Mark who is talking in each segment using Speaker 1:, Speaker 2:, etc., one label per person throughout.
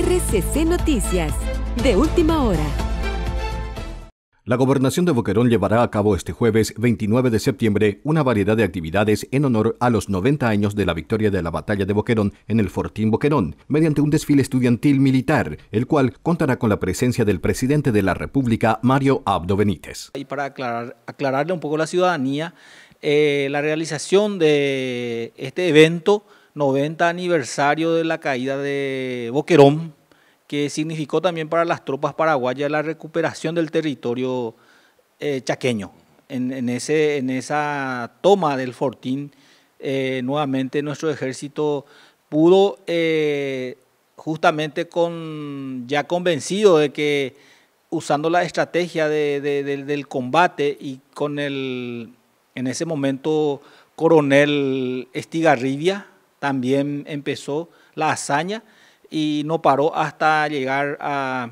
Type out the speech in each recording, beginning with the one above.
Speaker 1: RCC Noticias, de última hora. La gobernación de Boquerón llevará a cabo este jueves 29 de septiembre una variedad de actividades en honor a los 90 años de la victoria de la batalla de Boquerón en el Fortín Boquerón, mediante un desfile estudiantil militar, el cual contará con la presencia del presidente de la República, Mario Abdo Benítez.
Speaker 2: Y para aclararle un poco a la ciudadanía, eh, la realización de este evento 90 aniversario de la caída de Boquerón, que significó también para las tropas paraguayas la recuperación del territorio eh, chaqueño. En, ese, en esa toma del fortín, eh, nuevamente nuestro ejército pudo, eh, justamente con, ya convencido de que usando la estrategia del combate y con el, en ese momento, coronel Estigarribia, también empezó la hazaña y no paró hasta llegar a,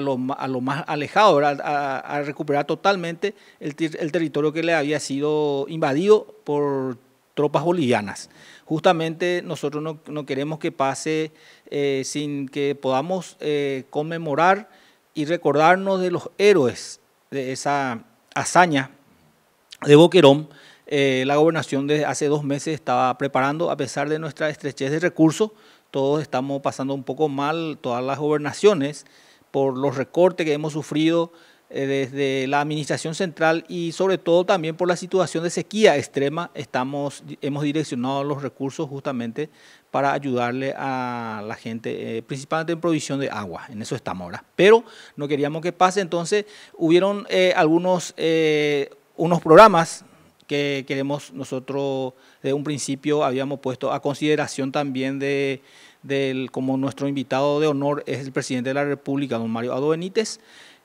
Speaker 2: lo, más alejado, a, recuperar totalmente el, territorio que le había sido invadido por tropas bolivianas. Justamente nosotros no, queremos que pase eh, sin que podamos eh, conmemorar y recordarnos de los héroes de esa hazaña de Boquerón, eh, la gobernación desde hace dos meses estaba preparando, a pesar de nuestra estrechez de recursos, todos estamos pasando un poco mal, todas las gobernaciones, por los recortes que hemos sufrido eh, desde la administración central y sobre todo también por la situación de sequía extrema, estamos, hemos direccionado los recursos justamente para ayudarle a la gente, eh, principalmente en provisión de agua, en eso estamos ahora. Pero no queríamos que pase, entonces hubieron algunos unos programas que queremos nosotros desde un principio habíamos puesto a consideración también de, del, como nuestro invitado de honor es el presidente de la República, don Mario Ado Benítez,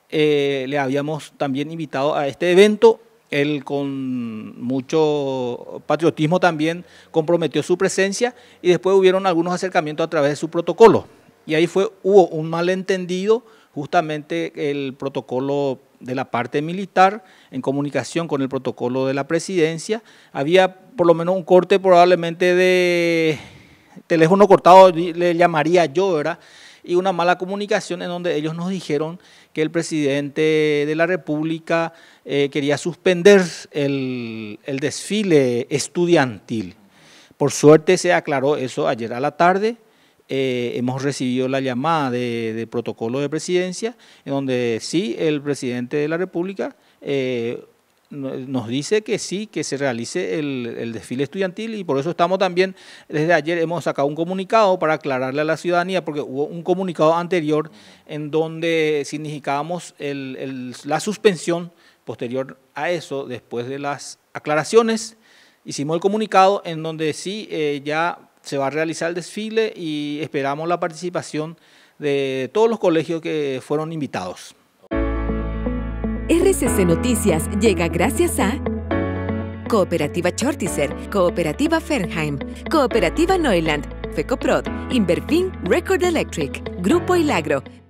Speaker 2: eh, le habíamos también invitado a este evento. Él con mucho patriotismo también comprometió su presencia y después hubieron algunos acercamientos a través de su protocolo. Y ahí fue, hubo un malentendido, justamente el protocolo de la parte militar, en comunicación con el protocolo de la presidencia. Había por lo menos un corte probablemente de teléfono cortado, le llamaría yo, ¿verdad? Y una mala comunicación en donde ellos nos dijeron que el presidente de la República eh, quería suspender el, el desfile estudiantil. Por suerte se aclaró eso ayer a la tarde. Eh, hemos recibido la llamada de, protocolo de presidencia, en donde sí el presidente de la República eh, nos dice que sí, que se realice el, desfile estudiantil y por eso estamos también, desde ayer hemos sacado un comunicado para aclararle a la ciudadanía, porque hubo un comunicado anterior en donde significábamos la suspensión posterior a eso, después de las aclaraciones, hicimos el comunicado en donde sí eh, ya se va a realizar el desfile y esperamos la participación de todos los colegios que fueron invitados.
Speaker 1: RCC Noticias llega gracias a Cooperativa Chortizer, Cooperativa Fernheim, Cooperativa Neuland, FECOPROD, Inverfin Record Electric, Grupo Ilagro,